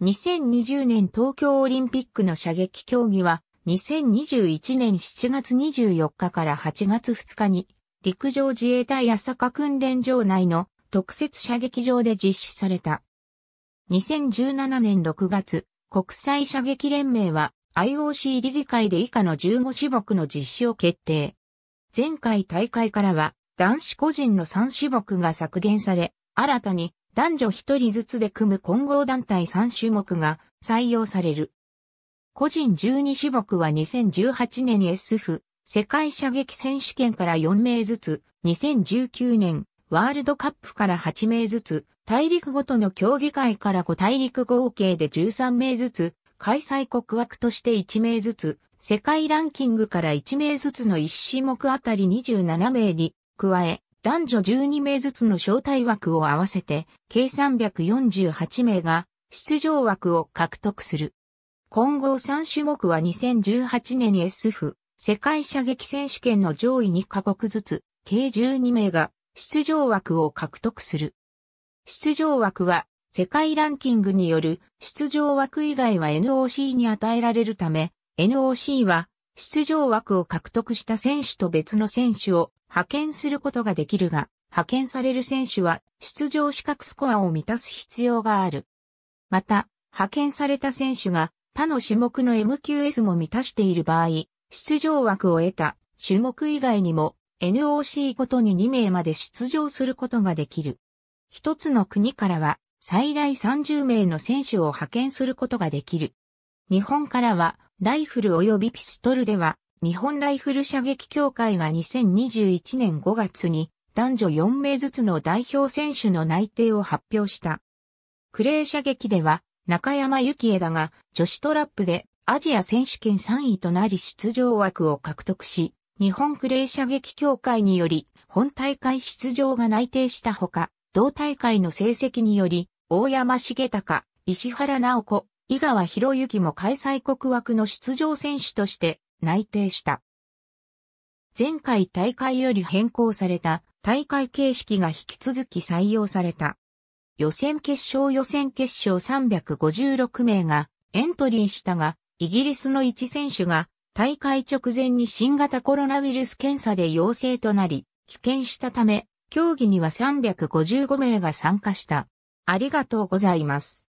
2020年東京オリンピックの射撃競技は、2021年7月24日から8月2日に、陸上自衛隊朝霞訓練場内の特設射撃場で実施された。2017年6月、国際射撃連盟は IOC 理事会で以下の15種目の実施を決定。前回大会からは男子個人の3種目が削減され、新たに男女一人ずつで組む混合団体3種目が採用される。個人12種目は2018年 SF 世界射撃選手権から4名ずつ、2019年ワールドカップから8名ずつ、大陸ごとの競技会から5大陸合計で13名ずつ、開催国枠として1名ずつ、世界ランキングから1名ずつの1種目あたり27名に加え、男女12名ずつの招待枠を合わせて、計348名が出場枠を獲得する。混合3種目は2018年に SF 世界射撃選手権の上位2カ国ずつ、計12名が出場枠を獲得する。出場枠は世界ランキングによる出場枠以外は NOC に与えられるため、NOC は出場枠を獲得した選手と別の選手を派遣することができるが、派遣される選手は出場資格スコアを満たす必要がある。また、派遣された選手が他の種目の MQS も満たしている場合、出場枠を得た種目以外にも NOC ごとに2名まで出場することができる。一つの国からは最大30名の選手を派遣することができる。日本からはライフル及びピストルでは、日本ライフル射撃協会が2021年5月に男女4名ずつの代表選手の内定を発表した。クレー射撃では中山幸枝が女子トラップでアジア選手権3位となり出場枠を獲得し、日本クレー射撃協会により本大会出場が内定したほか、同大会の成績により大山茂隆、石原直子、井川博之も開催国枠の出場選手として内定した。前回大会より変更された大会形式が引き続き採用された。予選決勝予選決勝356名がエントリーしたが、イギリスの1選手が大会直前に新型コロナウイルス検査で陽性となり、棄権したため、競技には355名が参加した。ありがとうございます。